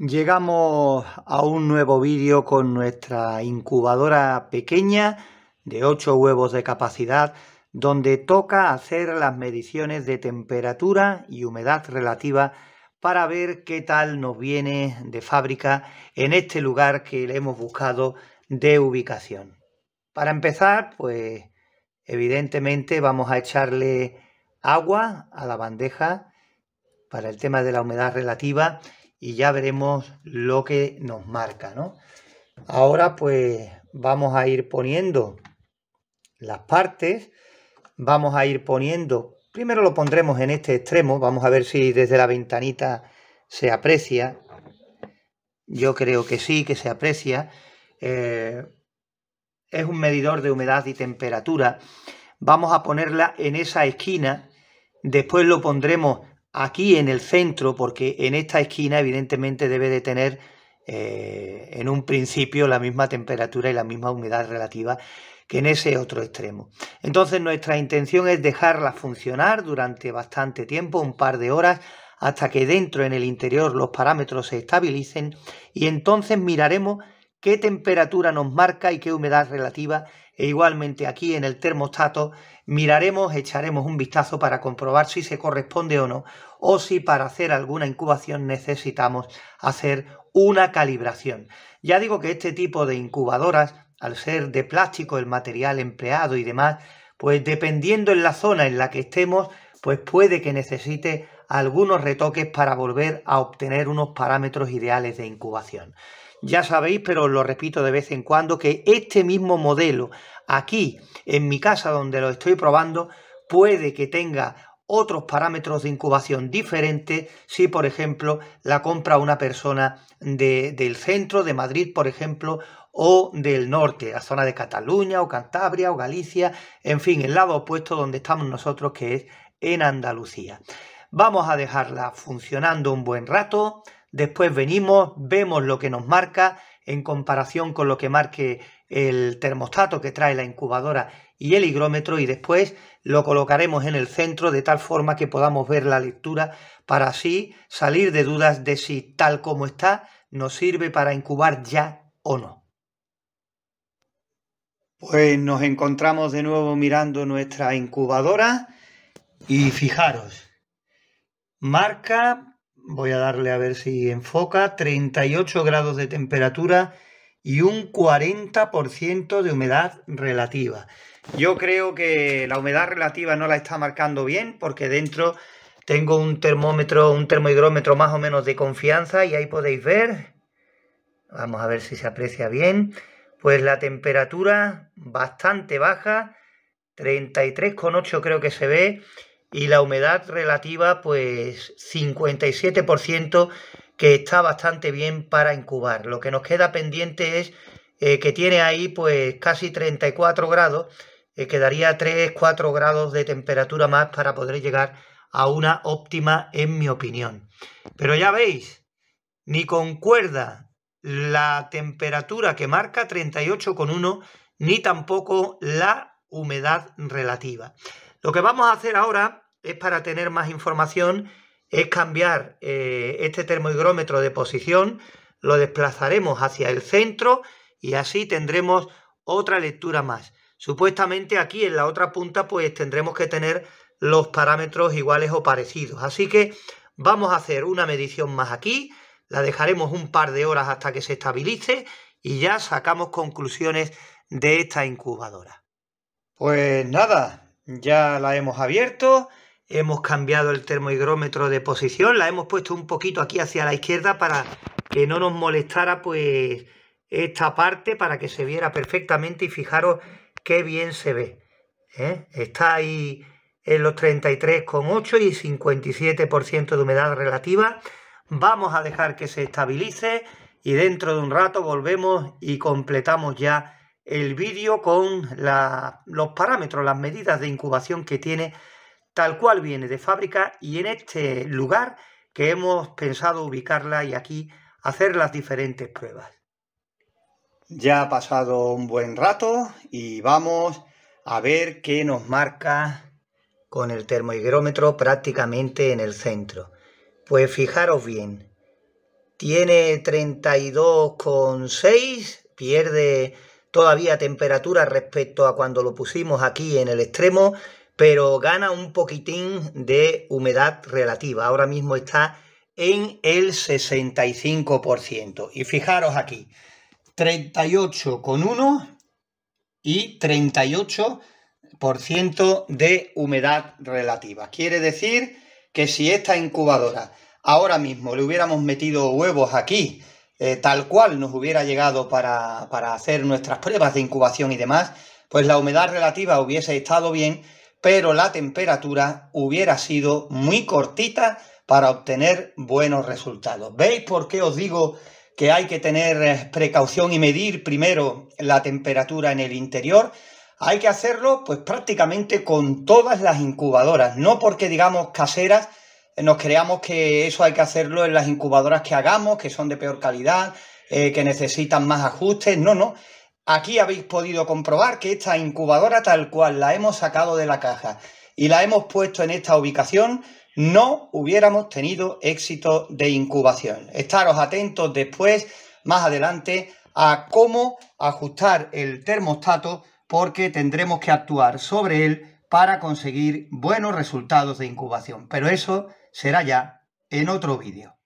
Llegamos a un nuevo vídeo con nuestra incubadora pequeña de 8 huevos de capacidad donde toca hacer las mediciones de temperatura y humedad relativa para ver qué tal nos viene de fábrica en este lugar que le hemos buscado de ubicación. Para empezar, pues evidentemente vamos a echarle agua a la bandeja para el tema de la humedad relativa y ya veremos lo que nos marca, ¿no? Ahora pues vamos a ir poniendo las partes, vamos a ir poniendo, primero lo pondremos en este extremo, vamos a ver si desde la ventanita se aprecia, yo creo que sí, que se aprecia, eh, es un medidor de humedad y temperatura, vamos a ponerla en esa esquina, después lo pondremos aquí en el centro, porque en esta esquina evidentemente debe de tener eh, en un principio la misma temperatura y la misma humedad relativa que en ese otro extremo. Entonces nuestra intención es dejarla funcionar durante bastante tiempo, un par de horas, hasta que dentro en el interior los parámetros se estabilicen y entonces miraremos qué temperatura nos marca y qué humedad relativa e igualmente aquí en el termostato miraremos, echaremos un vistazo para comprobar si se corresponde o no o si para hacer alguna incubación necesitamos hacer una calibración. Ya digo que este tipo de incubadoras, al ser de plástico el material empleado y demás, pues dependiendo en la zona en la que estemos, pues puede que necesite algunos retoques para volver a obtener unos parámetros ideales de incubación. Ya sabéis, pero lo repito de vez en cuando, que este mismo modelo aquí, en mi casa donde lo estoy probando, puede que tenga otros parámetros de incubación diferentes si, por ejemplo, la compra una persona del centro, de Madrid, por ejemplo, o del norte, la zona de Cataluña o Cantabria o Galicia, en fin, el lado opuesto donde estamos nosotros, que es en Andalucía. Vamos a dejarla funcionando un buen rato, después venimos, vemos lo que nos marca en comparación con lo que marque el termostato que trae la incubadora y el higrómetro y después lo colocaremos en el centro de tal forma que podamos ver la lectura para así salir de dudas de si tal como está nos sirve para incubar ya o no. Pues nos encontramos de nuevo mirando nuestra incubadora y fijaros, Marca, voy a darle a ver si enfoca, 38 grados de temperatura y un 40% de humedad relativa. Yo creo que la humedad relativa no la está marcando bien porque dentro tengo un termómetro, un termohigrómetro más o menos de confianza y ahí podéis ver, vamos a ver si se aprecia bien, pues la temperatura bastante baja, 33,8 creo que se ve y la humedad relativa pues 57% que está bastante bien para incubar. Lo que nos queda pendiente es eh, que tiene ahí pues casi 34 grados, eh, quedaría 3-4 grados de temperatura más para poder llegar a una óptima en mi opinión. Pero ya veis, ni concuerda la temperatura que marca 38,1 ni tampoco la humedad relativa. Lo que vamos a hacer ahora es para tener más información, es cambiar eh, este termohigrómetro de posición, lo desplazaremos hacia el centro y así tendremos otra lectura más. Supuestamente aquí en la otra punta pues tendremos que tener los parámetros iguales o parecidos. Así que vamos a hacer una medición más aquí, la dejaremos un par de horas hasta que se estabilice y ya sacamos conclusiones de esta incubadora. Pues nada, ya la hemos abierto, hemos cambiado el termohigrómetro de posición, la hemos puesto un poquito aquí hacia la izquierda para que no nos molestara pues esta parte para que se viera perfectamente y fijaros qué bien se ve. ¿eh? Está ahí en los 33,8 y 57% de humedad relativa. Vamos a dejar que se estabilice y dentro de un rato volvemos y completamos ya el vídeo con los parámetros, las medidas de incubación que tiene, tal cual viene de fábrica y en este lugar que hemos pensado ubicarla y aquí hacer las diferentes pruebas. Ya ha pasado un buen rato y vamos a ver qué nos marca con el termohigrómetro prácticamente en el centro. Pues fijaros bien, tiene 32,6, pierde todavía temperatura respecto a cuando lo pusimos aquí en el extremo, pero gana un poquitín de humedad relativa. Ahora mismo está en el 65%. Y fijaros aquí, 38,1 y 38% de humedad relativa. Quiere decir que si esta incubadora ahora mismo le hubiéramos metido huevos aquí eh, tal cual nos hubiera llegado para, para hacer nuestras pruebas de incubación y demás, pues la humedad relativa hubiese estado bien, pero la temperatura hubiera sido muy cortita para obtener buenos resultados. ¿Veis por qué os digo que hay que tener eh, precaución y medir primero la temperatura en el interior? Hay que hacerlo pues prácticamente con todas las incubadoras, no porque digamos caseras, eh, nos creamos que eso hay que hacerlo en las incubadoras que hagamos, que son de peor calidad, eh, que necesitan más ajustes. No, no. Aquí habéis podido comprobar que esta incubadora tal cual la hemos sacado de la caja y la hemos puesto en esta ubicación, no hubiéramos tenido éxito de incubación. Estaros atentos después, más adelante, a cómo ajustar el termostato porque tendremos que actuar sobre él para conseguir buenos resultados de incubación. Pero eso será ya en otro vídeo.